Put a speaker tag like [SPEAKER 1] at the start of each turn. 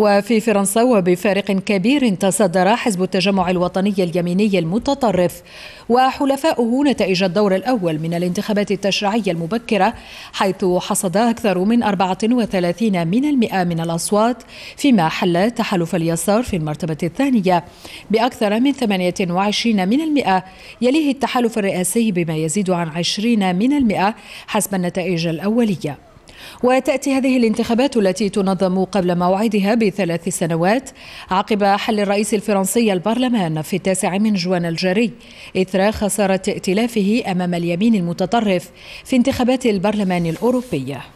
[SPEAKER 1] وفي فرنسا وبفارق كبير تصدر حزب التجمع الوطني اليميني المتطرف وحلفاؤه نتائج الدور الأول من الانتخابات التشريعية المبكرة حيث حصد أكثر من 34 من المئة من الأصوات فيما حل تحالف اليسار في المرتبة الثانية بأكثر من 28 من المئة يليه التحالف الرئاسي بما يزيد عن 20 من المئة حسب النتائج الأولية وتأتي هذه الانتخابات التي تنظم قبل موعدها بثلاث سنوات عقب حل الرئيس الفرنسي البرلمان في التاسع من جوان الجاري إثر خسارة ائتلافه أمام اليمين المتطرف في انتخابات البرلمان الأوروبية